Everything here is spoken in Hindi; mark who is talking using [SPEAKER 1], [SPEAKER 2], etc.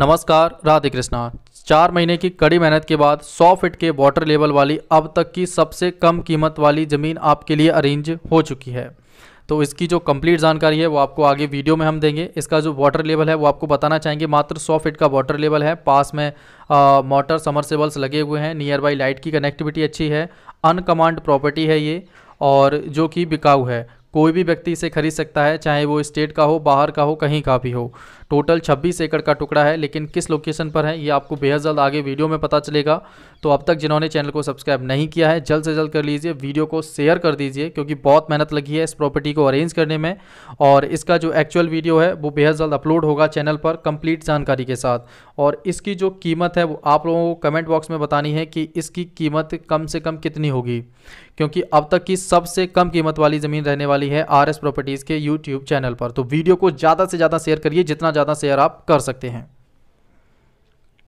[SPEAKER 1] नमस्कार राधे कृष्णा चार महीने की कड़ी मेहनत के बाद 100 फीट के वाटर लेवल वाली अब तक की सबसे कम कीमत वाली ज़मीन आपके लिए अरेंज हो चुकी है तो इसकी जो कंप्लीट जानकारी है वो आपको आगे वीडियो में हम देंगे इसका जो वाटर लेवल है वो आपको बताना चाहेंगे मात्र 100 फीट का वाटर लेवल है पास में मोटर समरसेबल्स लगे हुए हैं नियर बाई लाइट की कनेक्टिविटी अच्छी है अनकमांड प्रॉपर्टी है ये और जो कि बिकाऊ है कोई भी व्यक्ति इसे खरीद सकता है चाहे वो स्टेट का हो बाहर का हो कहीं का भी हो टोटल 26 एकड़ का टुकड़ा है लेकिन किस लोकेशन पर है ये आपको बेहद जल्द आगे वीडियो में पता चलेगा तो अब तक जिन्होंने चैनल को सब्सक्राइब नहीं किया है जल्द से जल्द कर लीजिए वीडियो को शेयर कर दीजिए क्योंकि बहुत मेहनत लगी है इस प्रॉपर्टी को अरेंज करने में और इसका जो एक्चुअल वीडियो है वो बेहद जल्द अपलोड होगा चैनल पर कंप्लीट जानकारी के साथ और इसकी जो कीमत है वो आप लोगों को कमेंट बॉक्स में बतानी है कि इसकी कीमत कम से कम कितनी होगी क्योंकि अब तक की सबसे कम कीमत वाली ज़मीन रहने वाली वाली है आर एस प्रॉपर्टीज़ के यूट्यूब चैनल पर तो वीडियो को ज़्यादा से ज़्यादा शेयर करिए जितना ज़्यादा शेयर आप कर सकते हैं